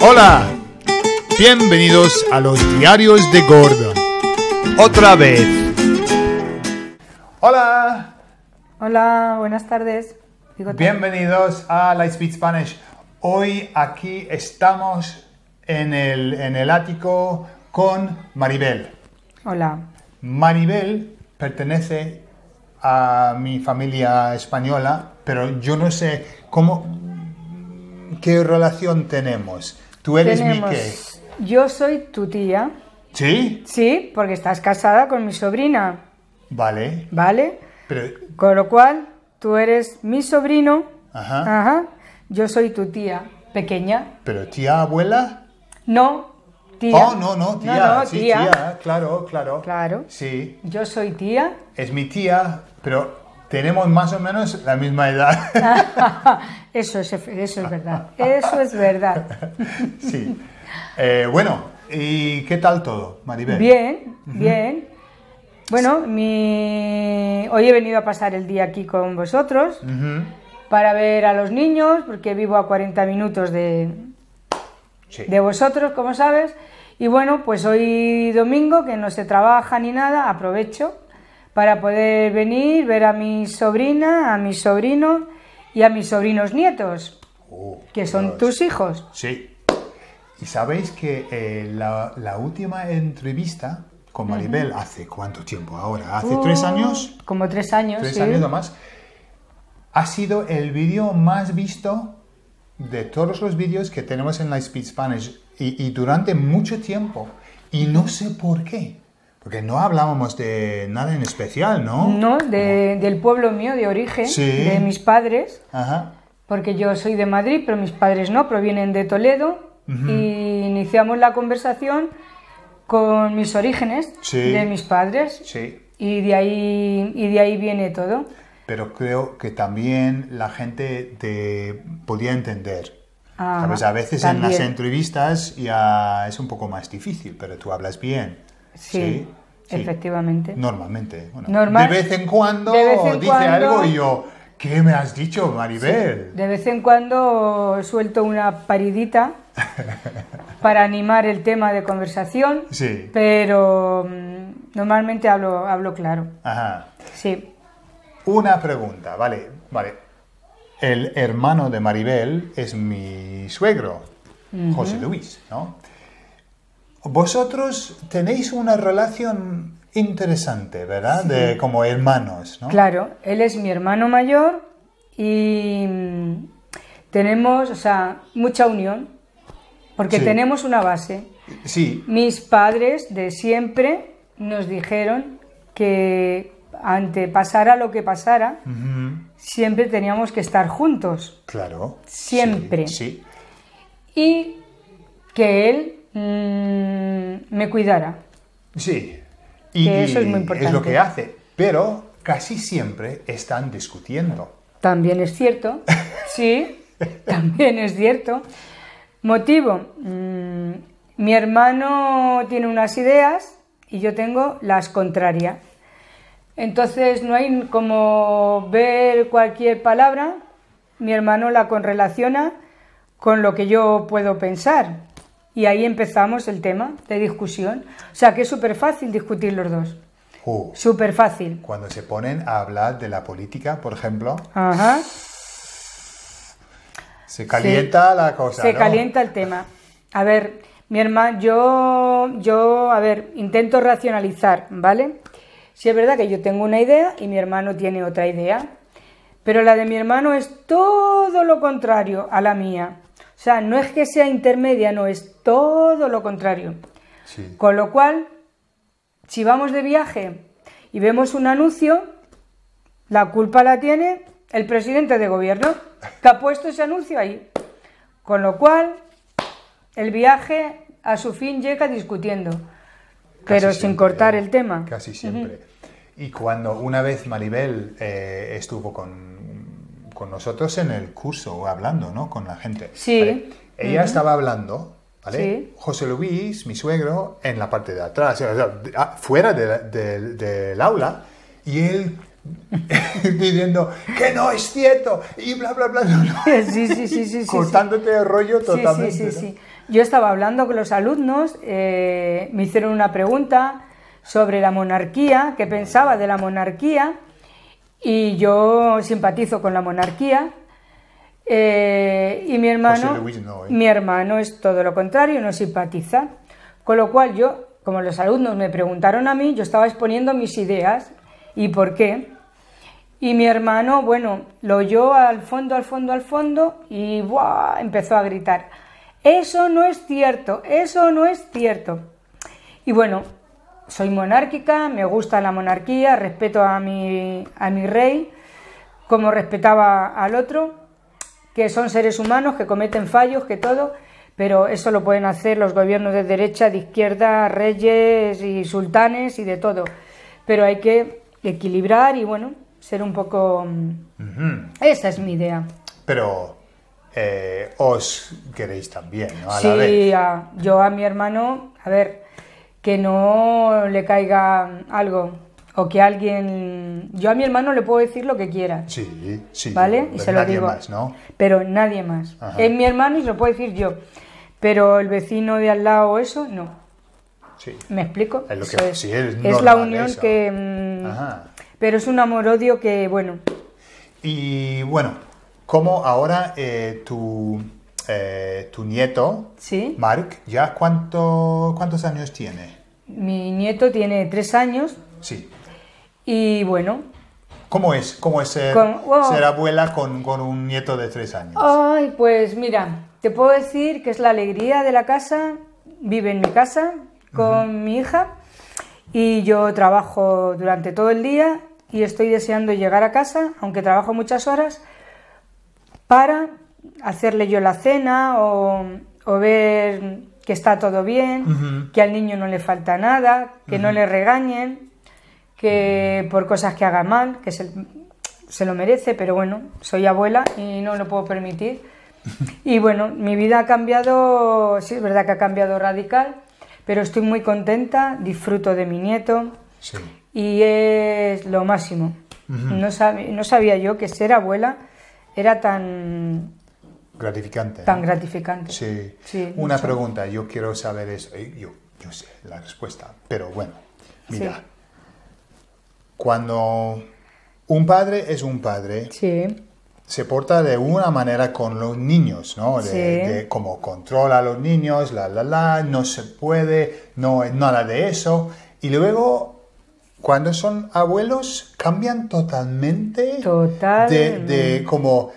Hola, bienvenidos a los diarios de Gordon. Otra vez. Hola. Hola, buenas tardes. bienvenidos a Lightspeed Spanish. Hoy aquí estamos en el, en el ático con Maribel. Hola. Maribel pertenece a mi familia española, pero yo no sé cómo, qué relación tenemos eres mi Yo soy tu tía. ¿Sí? Sí, porque estás casada con mi sobrina. Vale. Vale. Con lo cual, tú eres mi sobrino. Ajá. Ajá. Yo soy tu tía pequeña. ¿Pero tía abuela? No, tía. Oh, no, no, tía. sí, tía. Claro, claro. Claro. Sí. Yo soy tía. Es mi tía, pero tenemos más o menos la misma edad. eso, es, verdad, eso es verdad. sí. Eh, bueno, ¿y qué tal todo, Maribel? Bien, bien. Bueno, hoy he venido a pasar el día aquí con vosotros para ver a los niños, porque vivo a 40 minutos de, de vosotros, como sabes. Y bueno, pues hoy domingo, que no se trabaja ni nada, aprovecho para poder venir, ver a mi sobrina, a mi sobrino y a mis sobrinos nietos, oh, que son tus hijos. Sí. Y sabéis que eh, la, última entrevista con Maribel, ¿hace cuánto tiempo ahora? ¿Hace uh, tres años? Como tres años. Tres años nomás. Ha sido el vídeo más visto de todos los vídeos que tenemos en la Speed Spanish y durante mucho tiempo. Y no sé por qué. Porque no hablábamos de nada en especial, ¿no? No, de, del pueblo mío de origen, de mis padres. Ajá. Porque yo soy de Madrid, pero mis padres no, provienen de Toledo. Y iniciamos la conversación con mis orígenes de mis padres. Sí. Y de ahí, y de ahí viene todo. Pero creo que también la gente te podía entender. A veces en las entrevistas ya es un poco más difícil, pero tú hablas bien. Sí. Efectivamente. Normalmente. de vez en cuando dice algo y yo, ¿qué me has dicho, Maribel? de vez en cuando suelto una paridita para animar el tema de conversación, sí. pero mm, normalmente hablo, hablo claro. Ajá. Sí. Una pregunta, vale, vale. El hermano de Maribel es mi suegro, José Luis, ¿no? Vosotros tenéis una relación interesante, ¿verdad? De como hermanos, ¿no? Claro, él es mi hermano mayor y mm, tenemos, o sea, mucha unión, porque tenemos una base. Sí. Mis padres de siempre nos dijeron que ante pasara lo que pasara, siempre teníamos que estar juntos. Claro. Siempre. sí. Y que él Mm, me cuidara. Sí, y eso es muy importante. lo que hace, pero casi siempre están discutiendo. También es cierto, sí, también es cierto. Motivo, mm, mi hermano tiene unas ideas y yo tengo las contrarias. Entonces no hay como ver cualquier palabra, mi hermano la correlaciona con lo que yo puedo pensar y ahí empezamos el tema de discusión. O sea que es súper fácil discutir los dos. súper fácil. Cuando se ponen a hablar de la política, por ejemplo. Ajá. Se calienta la cosa. Se calienta el tema. A ver, mi hermano, yo, yo, a ver, intento racionalizar, ¿vale? Si es verdad que yo tengo una idea y mi hermano tiene otra idea, pero la de mi hermano es todo lo contrario a la mía. O sea, no es que sea intermedia, no, es todo lo contrario. Con lo cual, si vamos de viaje y vemos un anuncio, la culpa la tiene el presidente de gobierno que ha puesto ese anuncio ahí. Con lo cual, el viaje a su fin llega discutiendo, pero sin cortar ¿eh? el tema. Casi siempre. Y cuando una vez Maribel eh, estuvo con con nosotros en el curso o hablando, ¿no? Con la gente. Sí. Ella estaba hablando, ¿vale? José Luis, mi suegro, en la parte de atrás, fuera del de, aula, y él diciendo que no es cierto y bla bla bla, sí, sí, sí, sí, cortándote el rollo totalmente sí, yo estaba hablando con los alumnos eh, me hicieron una pregunta sobre la monarquía qué pensaba de la monarquía y yo simpatizo con la monarquía. Eh, y mi hermano, ¿eh? mi hermano es todo lo contrario, no simpatiza. Con lo cual yo, como los alumnos me preguntaron a mí, yo estaba exponiendo mis ideas y por qué. Y mi hermano, bueno, lo oyó al fondo, al fondo, al fondo y empezó a gritar. Eso no es cierto, eso no es cierto. Y bueno, soy monárquica, me gusta la monarquía, respeto a mi, a mi rey, como respetaba al otro, que son seres humanos, que cometen fallos, que todo, pero eso lo pueden hacer los gobiernos de derecha, de izquierda, reyes y sultanes y de todo. Pero hay que equilibrar y bueno, ser un poco... Esa es mi idea. Pero eh, os queréis también, ¿no? sí, yo a mi hermano, a ver, que no le caiga algo o que alguien... Yo a mi hermano le puedo decir lo que quiera. Sí, sí. ¿Vale? y se lo nadie digo. Más, Pero nadie más. Es mi hermano y se lo puedo decir yo. Pero el vecino de al lado eso, no. Sí. ¿Me explico? Es, la unión que... Mm, pero es un amor-odio que, bueno... Y bueno, como ahora eh, tu, eh, tu nieto, ¿Sí? Mark, ¿ya cuánto, cuántos años tiene? Mi nieto tiene tres años. Sí. Y bueno. ¿Cómo es? ¿Cómo es ser, abuela con, un nieto de tres años? Ay, pues mira, te puedo decir que es la alegría de la casa. Vive en mi casa con mi hija y yo trabajo durante todo el día y estoy deseando llegar a casa, aunque trabajo muchas horas, para hacerle yo la cena o ver que está todo bien, que al niño no le falta nada, que no le regañen, que por cosas que haga mal, que se, lo merece, pero bueno, soy abuela y no lo puedo permitir. Y bueno, mi vida ha cambiado, sí, es verdad que ha cambiado radical, pero estoy muy contenta, disfruto de mi nieto y es lo máximo. no, sabía yo que ser abuela era tan, gratificante. Tan gratificante. Sí. Una pregunta, yo quiero saber eso. Eh, yo, sé la respuesta, pero bueno, mira. Cuando un padre es un padre, se porta de una manera con los niños, ¿no? De, de como controla a los niños, la, la, la, no se puede, no, nada de eso. Y luego cuando son abuelos cambian totalmente, total, De, de, como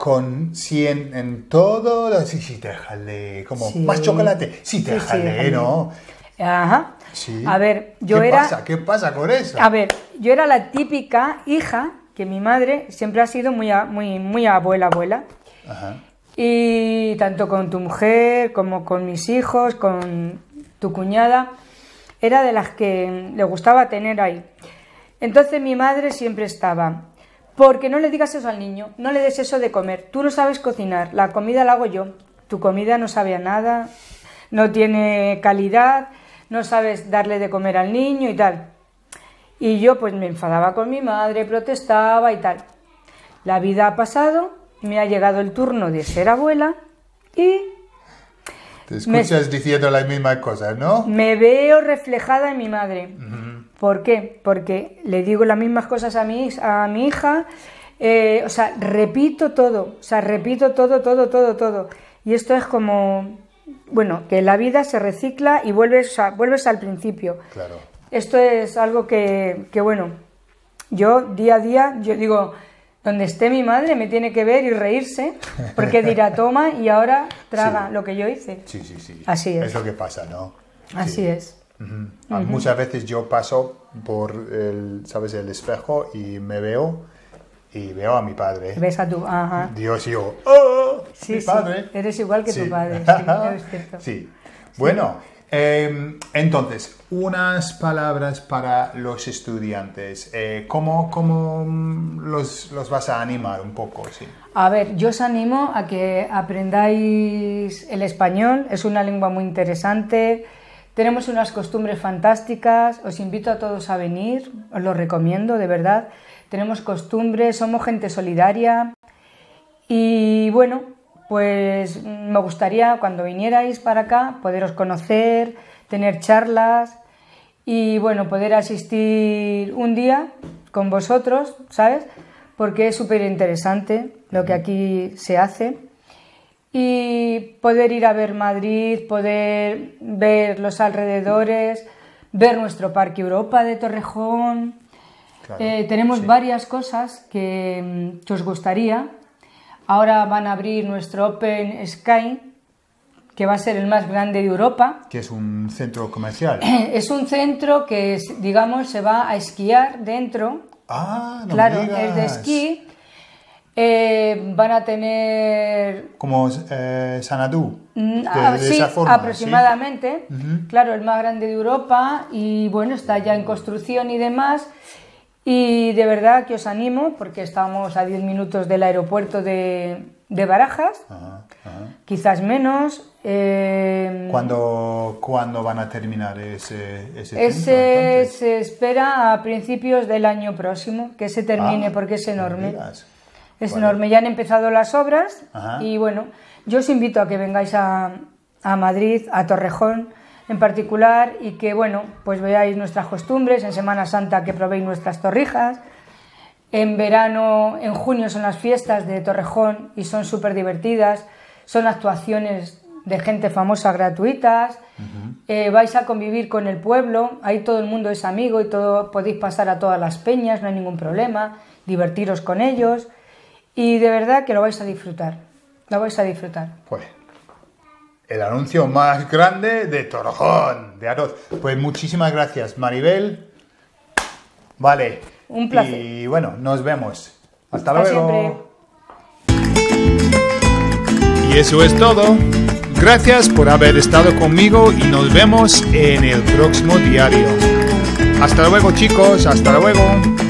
con 100 en todo, Sí, sí, déjale, como más chocolate, sí, te sí, ¿no? Ajá. Sí. A ver, yo ¿Qué era. Pasa? ¿Qué pasa con eso? A ver, yo era la típica hija que mi madre siempre ha sido muy, muy, muy abuela, abuela. Y tanto con tu mujer como con mis hijos, con tu cuñada, era de las que le gustaba tener ahí. Entonces mi madre siempre estaba porque no le digas eso al niño, no le des eso de comer. Tú no sabes cocinar, la comida la hago yo. Tu comida no sabe a nada, no tiene calidad, no sabes darle de comer al niño y tal. Y yo pues me enfadaba con mi madre, protestaba y tal. La vida ha pasado, me ha llegado el turno de ser abuela y... Te escuchas diciendo las mismas cosas, ¿no? Me veo reflejada en mi madre. ¿Por qué? Porque le digo las mismas cosas a mi, a mi hija, eh, o sea, repito todo, o sea, repito todo, todo, todo, todo. Y esto es como, bueno, que la vida se recicla y vuelves, o vuelves al principio. Claro. Esto es algo que, bueno, yo día a día, yo digo, donde esté mi madre me tiene que ver y reírse, porque dirá, toma y ahora traga lo que yo hice. Sí, sí, sí. Así es. Es lo que pasa, ¿no? Así es. Ah, muchas veces yo paso por el, ¿sabes? el espejo y me veo y veo a mi padre. Ves a tu, Dios y yo, ¡oh! mi padre. Eres igual que tu padre. sí. Bueno, em, entonces, unas palabras para los estudiantes. Eh, ¿Cómo, mm, los, vas a animar un poco? Sí. A ver, yo os animo a que aprendáis el español. Es una lengua muy interesante. Tenemos unas costumbres fantásticas, os invito a todos a venir, os lo recomiendo de verdad. Tenemos costumbres, somos gente solidaria y bueno, pues me gustaría cuando vinierais para acá poderos conocer, tener charlas y bueno, poder asistir un día con vosotros, ¿sabes? Porque es súper interesante lo que aquí se hace y poder ir a ver Madrid, poder ver los alrededores, ver nuestro Parque Europa de Torrejón. Eh, tenemos varias cosas mm, que, os gustaría. Ahora van a abrir nuestro Open Sky, que va a ser el más grande de Europa. Que es un centro comercial. Es un centro que, digamos, se va a esquiar dentro. Ah, no claro, es de esquí eh, van a tener... Como Sanadú. Eh, mm, ah, sí, aproximadamente. Claro, el más grande de Europa y bueno, está ya en construcción y demás. Y de verdad que os animo porque estamos a 10 minutos del aeropuerto de, Barajas, quizás menos. Eh, ¿Cuándo, van a terminar ese? Ese, ese se espera a principios del año próximo que se termine ah, porque es enorme. Es enorme, ya han empezado las obras y bueno, yo os invito a que vengáis a, Madrid, a Torrejón en particular y que bueno, pues veáis nuestras costumbres, en Semana Santa que probéis nuestras torrijas, en verano, en junio son las fiestas de Torrejón y son súper divertidas, son actuaciones de gente famosa gratuitas, eh, vais a convivir con el pueblo, ahí todo el mundo es amigo y todo podéis pasar a todas las peñas, no hay ningún problema, divertiros con ellos y de verdad que lo vais a disfrutar. Lo vais a disfrutar. Pues el anuncio más grande de Torojón, de arroz. Pues muchísimas gracias, Maribel. Vale. Un placer. Y bueno, nos vemos. Hasta, luego. Y eso es todo. Gracias por haber estado conmigo y nos vemos en el próximo diario. Hasta luego chicos, hasta luego.